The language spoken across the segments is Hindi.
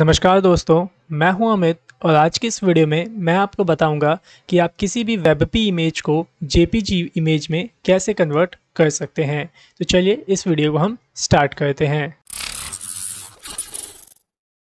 नमस्कार दोस्तों मैं हूं अमित और आज की इस वीडियो में मैं आपको बताऊंगा कि आप किसी भी वेबपी इमेज को जेपीजी इमेज में कैसे कन्वर्ट कर सकते हैं तो चलिए इस वीडियो को हम स्टार्ट करते हैं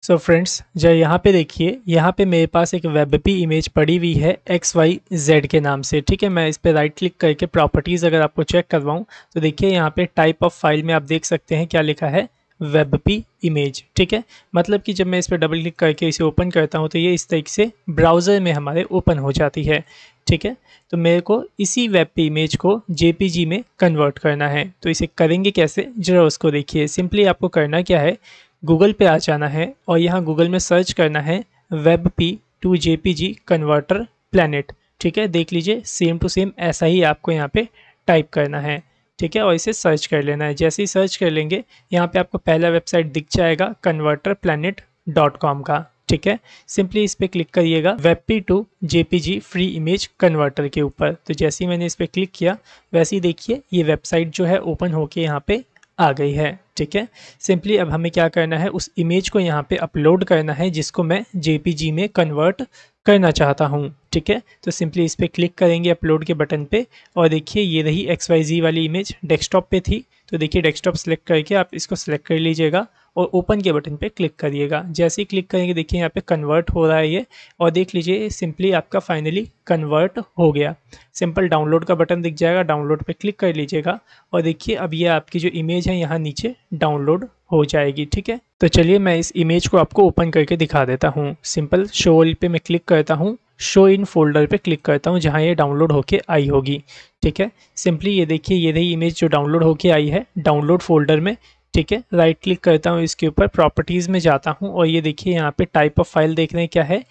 सो फ्रेंड्स जब यहाँ पे देखिए यहाँ पे मेरे पास एक वेबपी इमेज पड़ी हुई है एक्स वाई जेड के नाम से ठीक है मैं इस पर राइट क्लिक करके प्रॉपर्टीज़ अगर आपको चेक करवाऊँ तो देखिए यहाँ पे टाइप ऑफ फाइल में आप देख सकते हैं क्या लिखा है वेब पी इमेज ठीक है मतलब कि जब मैं इस पर डबल क्लिक करके इसे ओपन करता हूँ तो ये इस तरीके से ब्राउज़र में हमारे ओपन हो जाती है ठीक है तो मेरे को इसी वेब पी इमेज को जे में कन्वर्ट करना है तो इसे करेंगे कैसे जरा उसको देखिए सिंपली आपको करना क्या है गूगल पे आ जाना है और यहाँ गूगल में सर्च करना है web P to J converter प्लानट ठीक है देख लीजिए सेम टू सेम ऐसा ही आपको यहाँ पे टाइप करना है ठीक है और इसे सर्च कर लेना है जैसे ही सर्च कर लेंगे यहाँ पे आपको पहला वेबसाइट दिख जाएगा कन्वर्टर प्लानट डॉट कॉम का ठीक है सिंपली इस पर क्लिक करिएगा web P to J free image converter के ऊपर तो जैसे ही मैंने इस पर क्लिक किया वैसे ही देखिए ये वेबसाइट जो है ओपन होके यहाँ पे आ गई है ठीक है सिंपली अब हमें क्या करना है उस इमेज को यहाँ पे अपलोड करना है जिसको मैं जे में कन्वर्ट करना चाहता हूँ ठीक है तो सिंपली इस पर क्लिक करेंगे अपलोड के बटन पे और देखिए ये रही एक्स वाई जी वाली इमेज डेस्कटॉप पे थी तो देखिए डेस्कटॉप सेलेक्ट करके आप इसको सेलेक्ट कर लीजिएगा और ओपन के बटन पे क्लिक करिएगा जैसे ही क्लिक करेंगे देखिए यहाँ पे कन्वर्ट हो रहा है ये और देख लीजिए सिंपली आपका फाइनली कन्वर्ट हो गया सिंपल डाउनलोड का बटन दिख जाएगा डाउनलोड पे क्लिक कर लीजिएगा और देखिए अब ये आपकी जो इमेज है यहाँ नीचे डाउनलोड हो जाएगी ठीक है तो चलिए मैं इस इमेज को आपको ओपन करके दिखा देता हूँ सिंपल शो ऑल पे मैं क्लिक करता हूँ शो इन फोल्डर पे क्लिक करता हूँ जहाँ ये डाउनलोड होके आई होगी ठीक है सिंपली ये देखिए ये रही इमेज जो डाउनलोड होके आई है डाउनलोड फोल्डर में ठीक है राइट क्लिक करता हूँ इसके ऊपर प्रॉपर्टीज़ में जाता हूँ और ये देखिए यहाँ पर टाइप ऑफ फाइल देख रहे हैं क्या है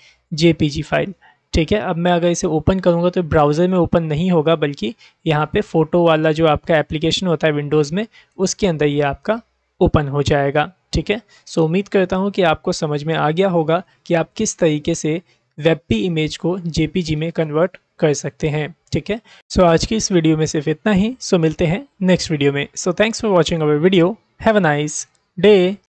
जे फाइल ठीक है अब मैं अगर इसे ओपन करूँगा तो ब्राउज़र में ओपन नहीं होगा बल्कि यहाँ पे फ़ोटो वाला जो आपका एप्लीकेशन होता है विंडोज़ में उसके अंदर ये आपका ओपन हो जाएगा ठीक है सो उम्मीद करता हूँ कि आपको समझ में आ गया होगा कि आप किस तरीके से वेबपी इमेज को जे में कन्वर्ट कर सकते हैं ठीक है सो आज की इस वीडियो में सिर्फ इतना ही सो मिलते हैं नेक्स्ट वीडियो में so thanks for watching our video have a nice day